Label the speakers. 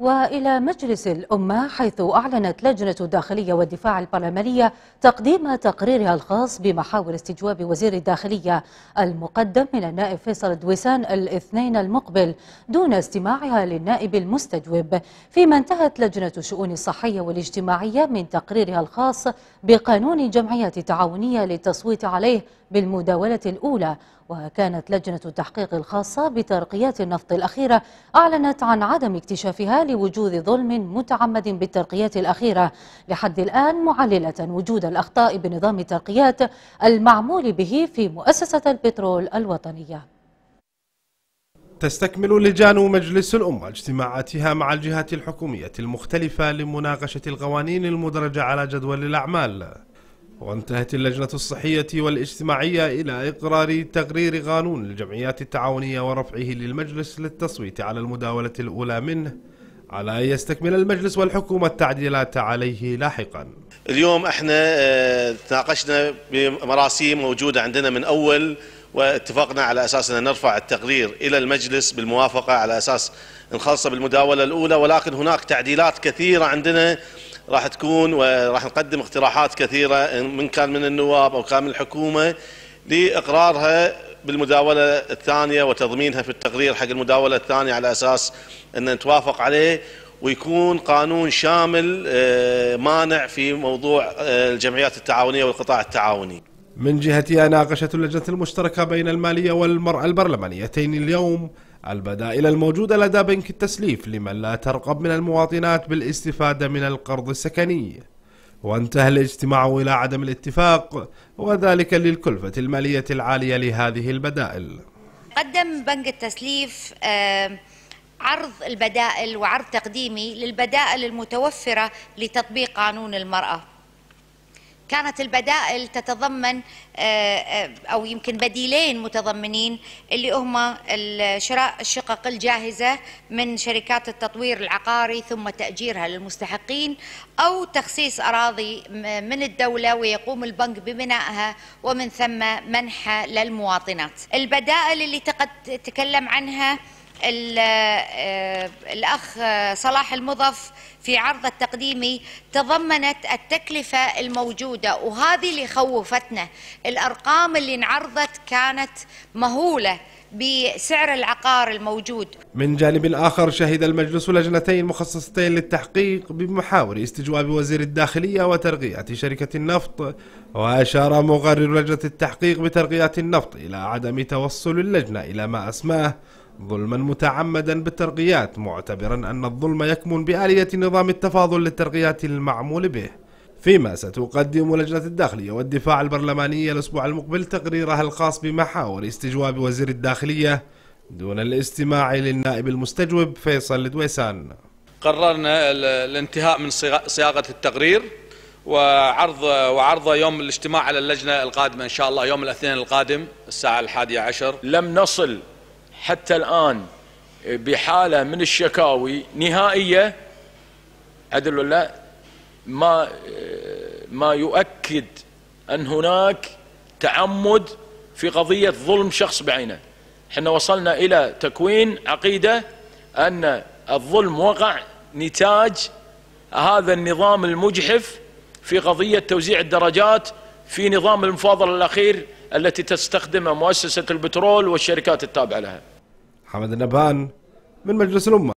Speaker 1: وإلى مجلس الأمة حيث أعلنت لجنة الداخلية والدفاع البرلمانية تقديم تقريرها الخاص بمحاور استجواب وزير الداخلية المقدم من النائب فيصل دويسان الاثنين المقبل دون استماعها للنائب المستجوب فيما انتهت لجنة الشؤون الصحية والاجتماعية من تقريرها الخاص بقانون الجمعيات التعاونية للتصويت عليه بالمداولة الأولى وكانت لجنة التحقيق الخاصة بترقيات النفط الأخيرة أعلنت عن عدم اكتشافها لوجود ظلم متعمد بالترقيات الأخيرة لحد الآن معللة وجود الأخطاء بنظام الترقيات المعمول به في مؤسسة البترول الوطنية
Speaker 2: تستكمل لجان مجلس الأمة اجتماعاتها مع الجهات الحكومية المختلفة لمناقشة القوانين المدرجة على جدول الأعمال وانتهت اللجنة الصحية والاجتماعية إلى إقرار تقرير قانون الجمعيات التعاونية ورفعه للمجلس للتصويت على المداولة الأولى منه على أن يستكمل المجلس والحكومة التعديلات عليه لاحقا
Speaker 3: اليوم احنا آه، تناقشنا بمراسيم موجودة عندنا من أول واتفقنا على أساس أن نرفع التقرير إلى المجلس بالموافقة على أساس نخلصه بالمداولة الأولى ولكن هناك تعديلات كثيرة عندنا راح تكون وراح نقدم اقتراحات كثيرة من كان من النواب أو كان من الحكومة لإقرارها بالمداولة الثانية وتضمينها في التقرير حق المداولة الثانية على أساس أن نتوافق عليه ويكون قانون شامل آه، مانع في موضوع آه، الجمعيات التعاونية والقطاع التعاوني
Speaker 2: من جهتها ناقشت اللجنة المشتركة بين المالية والمرأة البرلمانيتين اليوم البدائل الموجودة لدى بنك التسليف لمن لا ترغب من المواطنات بالاستفادة من القرض السكني وانتهى الاجتماع إلى عدم الاتفاق وذلك للكلفة المالية العالية لهذه البدائل
Speaker 4: قدم بنك التسليف عرض البدائل وعرض تقديمي للبدائل المتوفرة لتطبيق قانون المرأة كانت البدائل تتضمن آه، آه، أو يمكن بديلين متضمنين اللي هما شراء الشقق الجاهزة من شركات التطوير العقاري ثم تأجيرها للمستحقين أو تخصيص أراضي من الدولة ويقوم البنك ببنائها ومن ثم منحها للمواطنات البدائل اللي تقد تكلم عنها آه، الأخ صلاح المضف في عرض التقديمي تضمنت التكلفة الموجودة وهذه اللي خوفتنا الأرقام اللي انعرضت كانت مهولة بسعر العقار الموجود
Speaker 2: من جانب آخر شهد المجلس لجنتين مخصصتين للتحقيق بمحاور استجواب وزير الداخلية وترقية شركة النفط وأشار مقرر لجنة التحقيق بترقية النفط إلى عدم توصل اللجنة إلى ما أسماه ظلما متعمدا بالترقيات معتبرا أن الظلم يكمن بآلية نظام التفاضل للترقيات المعمول به فيما ستقدم لجنة الداخلية والدفاع البرلمانية الأسبوع المقبل تقريرها الخاص بمحاور استجواب وزير الداخلية دون الاستماع للنائب المستجوب فيصل الدويسان
Speaker 3: قررنا الانتهاء من صياغة التقرير وعرض وعرضه يوم الاجتماع على اللجنة القادمة إن شاء الله يوم الاثنين القادم الساعة الحادية عشر
Speaker 5: لم نصل حتى الآن آه، بحالة من الشكاوي نهائية عدل ولا ما آه، ما يؤكد أن هناك تعمد في قضية ظلم شخص بعينه احنا وصلنا إلى تكوين عقيدة أن الظلم وقع نتاج هذا النظام المجحف في قضية توزيع الدرجات في نظام المفاضلة الأخير التي تستخدم مؤسسة البترول والشركات التابعة لها
Speaker 2: حمد النبهان من مجلس الأمة